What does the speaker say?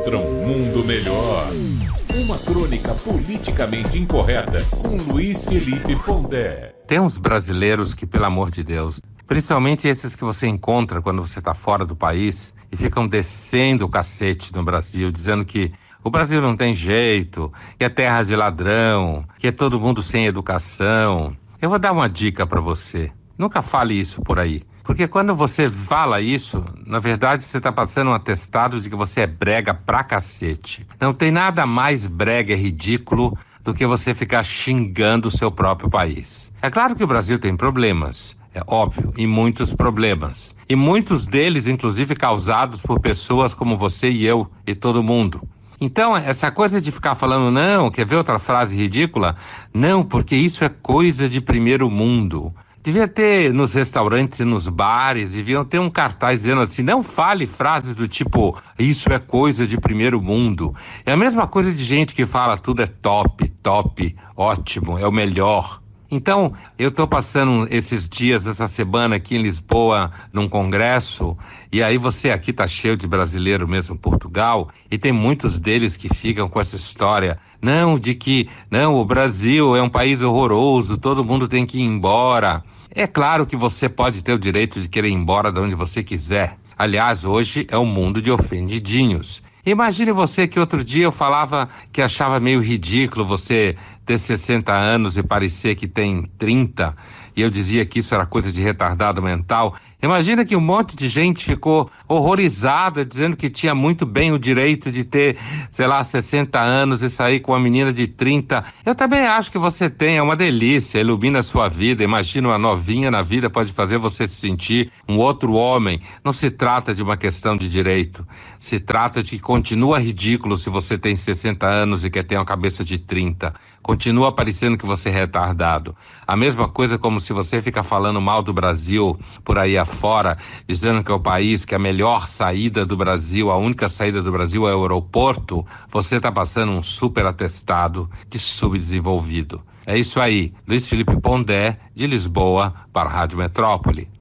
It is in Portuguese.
contra um mundo melhor. Uma crônica politicamente incorreta com Luiz Felipe Pondé. Tem uns brasileiros que, pelo amor de Deus, principalmente esses que você encontra quando você está fora do país e ficam descendo o cacete no Brasil, dizendo que o Brasil não tem jeito, que é terra de ladrão, que é todo mundo sem educação. Eu vou dar uma dica para você. Nunca fale isso por aí. Porque quando você fala isso, na verdade você está passando um atestado de que você é brega pra cacete. Não tem nada mais brega e ridículo do que você ficar xingando o seu próprio país. É claro que o Brasil tem problemas. É óbvio, e muitos problemas. E muitos deles, inclusive, causados por pessoas como você e eu e todo mundo. Então, essa coisa de ficar falando, não, quer ver outra frase ridícula? Não, porque isso é coisa de primeiro mundo. Devia ter nos restaurantes e nos bares, deviam ter um cartaz dizendo assim: não fale frases do tipo, isso é coisa de primeiro mundo. É a mesma coisa de gente que fala tudo é top, top, ótimo, é o melhor. Então, eu estou passando esses dias, essa semana aqui em Lisboa, num congresso, e aí você aqui está cheio de brasileiro mesmo, Portugal, e tem muitos deles que ficam com essa história, não, de que, não, o Brasil é um país horroroso, todo mundo tem que ir embora. É claro que você pode ter o direito de querer ir embora de onde você quiser. Aliás, hoje é um mundo de ofendidinhos. Imagine você que outro dia eu falava que achava meio ridículo você ter 60 anos e parecer que tem 30, e eu dizia que isso era coisa de retardado mental. Imagina que um monte de gente ficou horrorizada, dizendo que tinha muito bem o direito de ter, sei lá, 60 anos e sair com uma menina de 30. Eu também acho que você tem, é uma delícia, ilumina a sua vida. Imagina uma novinha na vida pode fazer você se sentir um outro homem. Não se trata de uma questão de direito. Se trata de que continua ridículo se você tem 60 anos e quer ter uma cabeça de 30. Continua continua parecendo que você é retardado. A mesma coisa como se você fica falando mal do Brasil por aí afora, dizendo que é o país que é a melhor saída do Brasil, a única saída do Brasil é o aeroporto, você está passando um super atestado de subdesenvolvido. É isso aí. Luiz Felipe Pondé, de Lisboa, para a Rádio Metrópole.